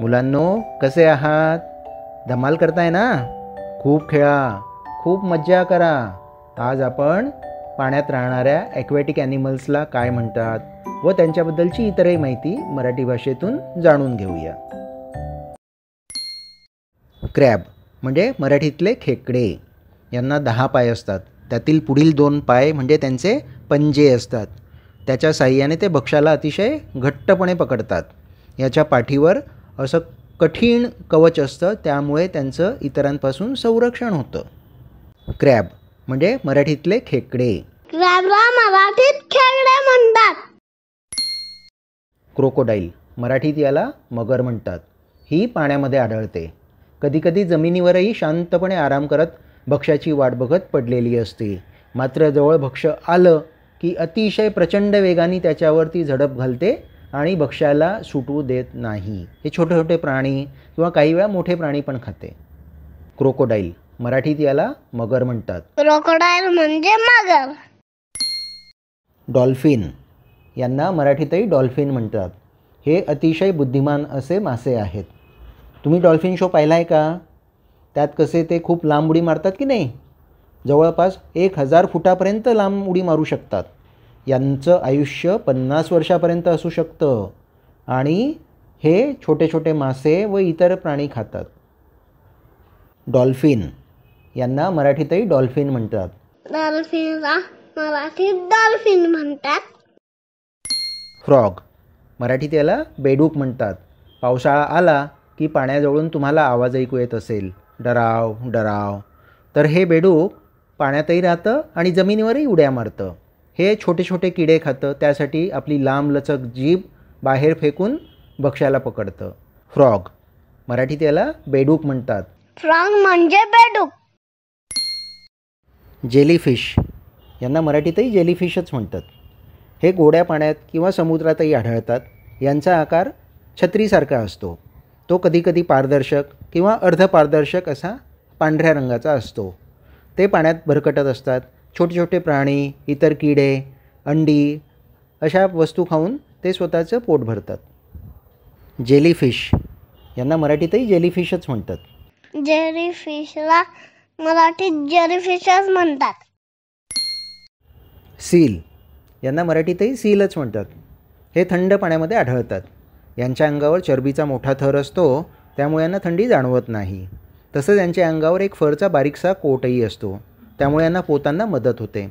मुलांनो कसे आहात धमाल करताय ना खूप खेळा खूप मज्जा करा आज आपण पाण्यात राहणाऱ्या ॲक्वेटिक ॲनिमल्सला काय म्हणतात व त्यांच्याबद्दलची इतरही माहिती मराठी भाषेतून जाणून घेऊया क्रॅब म्हणजे मराठीतले खेकडे यांना दहा पाय असतात त्यातील पुढील दोन पाय म्हणजे त्यांचे पंजे असतात त्याच्या साह्याने ते बक्ष्याला अतिशय घट्टपणे पकडतात याच्या पाठीवर असं कठीण कवच असतं त्यामुळे त्यांचं इतरांपासून संरक्षण होतं क्रॅब म्हणजे मराठीतले खेकडे क्रॅबला मराठीत खेकडे म्हणतात क्रोकोडाईल मराठीत याला मगर म्हणतात ही पाण्यामध्ये आढळते कधीकधी जमिनीवरही शांतपणे आराम करत भक्ष्याची वाट बघत पडलेली असते मात्र जवळ भक्ष आलं की अतिशय प्रचंड वेगाने त्याच्यावरती झडप घालते आणि भक्ष्याला सुटू देत नाही हे छोटे छोटे प्राणी किंवा काही वेळा मोठे प्राणी पण खाते क्रोकोडाईल मराठीत याला मगर म्हणतात क्रोकोडाईल म्हणजे मगर डॉल्फिन यांना मराठीतही डॉल्फिन म्हणतात हे अतिशय बुद्धिमान असे मासे आहेत तुम्ही डॉल्फिन शो पाहिला आहे का त्यात कसे ते खूप लांब उडी मारतात की नाही जवळपास एक हजार फुटापर्यंत लांब उडी मारू शकतात यांचं आयुष्य पन्नास वर्षापर्यंत असू शकतं आणि हे छोटे छोटे मासे व इतर प्राणी खातात डॉल्फिन यांना मराठीतही डॉल्फिन म्हणतात डॉल्फिनला मराठीत डॉल्फिन म्हणतात फ्रॉग मराठीत याला बेडूक म्हणतात पावसाळा आला की पाण्याजवळून तुम्हाला आवाज ऐकू येत असेल डराव डराव तर हे बेडूक पाण्यातही राहतं आणि जमिनीवरही उड्या मारतं हे छोटे छोटे किडे खातं त्यासाठी आपली लांबलचक जीभ बाहेर फेकून भक्ष्याला पकडतं फ्रॉग मराठीत याला बेडूक म्हणतात फ्रॉग म्हणजे बेडूक जेलीफिश यांना मराठीतही जेलीफिशच म्हणतात हे गोड्या पाण्यात किंवा समुद्रातही आढळतात यांचा आकार छत्रीसारखा असतो तो कधीकधी पारदर्शक किंवा अर्धपारदर्शक असा पांढऱ्या रंगाचा असतो ते पाण्यात भरकटत असतात छोटे छोटे प्राणी इतर किडे अंडी अशा वस्तू खाऊन ते स्वतःचं पोट भरतात जेलीफिश यांना मराठीतही जेलीफिशच म्हणतात जेलीफिशला मराठीत जेलीफिशच म्हणतात सील यांना मराठीतही सीलच म्हणतात हे थंड पाण्यामध्ये आढळतात यांच्या अंगावर चरबीचा मोठा थर असतो त्यामुळे यांना थंडी जाणवत नाही तसंच यांच्या अंगावर एक फरचा बारीकसा कोटही असतो त्यामुळे यांना पोतांना मदत होते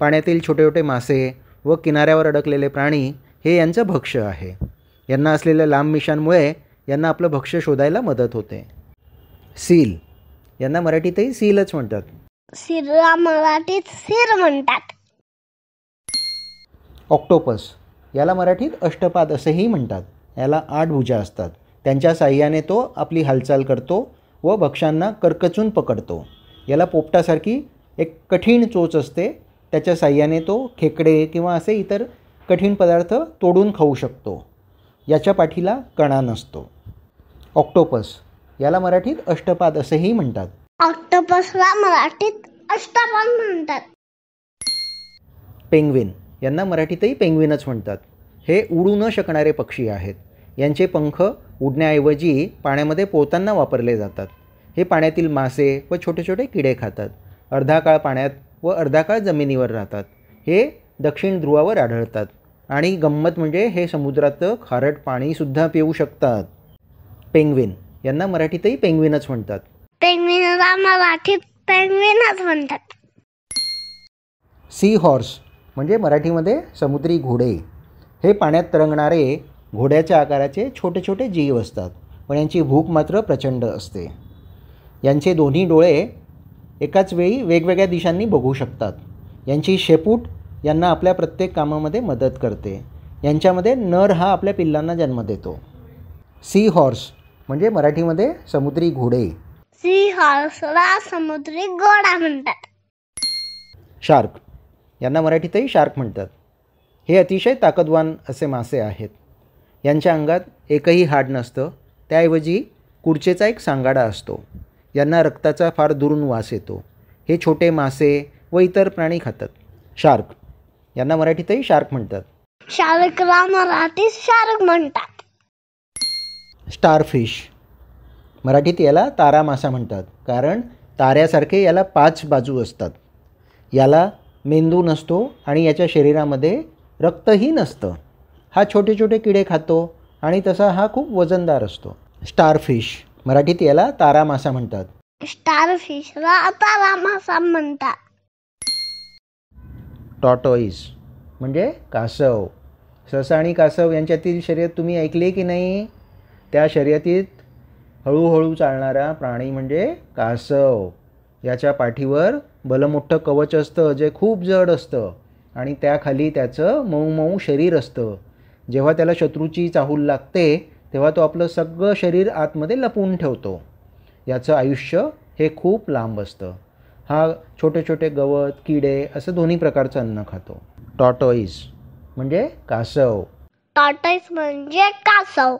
पाण्यातील छोटे छोटे मासे व किनाऱ्यावर अडकलेले प्राणी हे यांचं भक्ष्य आहे यांना असलेल्या लांब मिशांमुळे यांना आपलं भक्ष्य शोधायला मदत होते सील यांना मराठीतही सीलच म्हणतात सिरला मराठीत सिर म्हणतात ऑक्टोपस याला मराठीत अष्टपाद असेही म्हणतात याला आठ भुजा असतात त्यांच्या साह्याने तो आपली हालचाल करतो व भक्ष्यांना कर्कचून पकडतो याला पोपटासारखी एक कठीण चोच असते त्याच्या साह्याने तो खेकडे किंवा असे इतर कठीण पदार्थ तोडून खाऊ शकतो याच्या पाठीला कणा नसतो ऑक्टोपस याला मराठीत अष्टपाद असेही म्हणतात ऑक्टोपसला मराठीत अष्टपाद म्हणतात पेंगविन यांना मराठीतही पेंग्विनच म्हणतात हे उडू न शकणारे पक्षी आहेत यांचे पंख उडण्याऐवजी पाण्यामध्ये पोहताना वापरले जातात हे पाण्यातील मासे व छोटे छोटे किडे खातात अर्धा काळ पाण्यात व अर्धा काळ जमिनीवर राहतात हे दक्षिण ध्रुवावर आढळतात आणि गंमत म्हणजे हे समुद्रात खारट पाणीसुद्धा पिऊ शकतात पेंग्विन यांना मराठीतही पेंगविनच म्हणतात पेंग्विनला म्हणतात सी हॉर्स म्हणजे मराठीमध्ये समुद्री घोडे हे पाण्यात तरंगणारे घोड्याच्या आकाराचे छोटे छोटे जीव असतात पण यांची भूक मात्र प्रचंड असते यांचे दोन्ही डोळे एकाच वेळी वेगवेगळ्या दिशांनी बघू शकतात यांची शेपूट यांना आपल्या प्रत्येक कामामध्ये मदत करते यांच्यामध्ये नर हा आपल्या पिल्लांना जन्म देतो सी हॉर्स म्हणजे मराठीमध्ये समुद्री घोडे सी हॉर्सला समुद्री घोडा म्हणतात शार्क यांना मराठीतही शार्क म्हणतात हे अतिशय ताकदवान असे मासे आहेत यांच्या अंगात एकही हाड नसतं त्याऐवजी कुडचेचा एक सांगाडा असतो यांना रक्ताचा फार दुरून वास येतो हे छोटे मासे व इतर प्राणी खातात शार्क यांना मराठीतही शार्क म्हणतात शार्कला मराठी शार्क म्हणतात स्टारफिश मराठीत याला तारा मासा म्हणतात कारण ताऱ्यासारखे याला पाच बाजू असतात याला मेंदू नसतो आणि याच्या शरीरामध्ये रक्तही नसतं हा छोटे छोटे किडे खातो आणि तसा हा खूप वजनदार असतो स्टारफिश मराठीत याला तारा मासा म्हणतात स्टार तारा मासा म्हणतात म्हणजे कासव ससा आणि कासव यांच्यातील शर्यत तुम्ही ऐकले की नाही त्या शर्यतीत हळूहळू चालणारा प्राणी म्हणजे कासव याच्या पाठीवर बलमोठं कवच असतं जे खूप जड असतं आणि त्याखाली त्याचं मऊ मऊ शरीर असतं जेव्हा त्याला शत्रूची चाहूल लागते तेव्हा तो आपलं सगळं शरीर आतमध्ये लपवून ठेवतो याचं आयुष्य हे खूप लांब असतं हा छोटे छोटे गवत किडे असं दोन्ही प्रकारचं अन्न खातो टॉटॉईज म्हणजे कासव टॉटॉईज म्हणजे कासव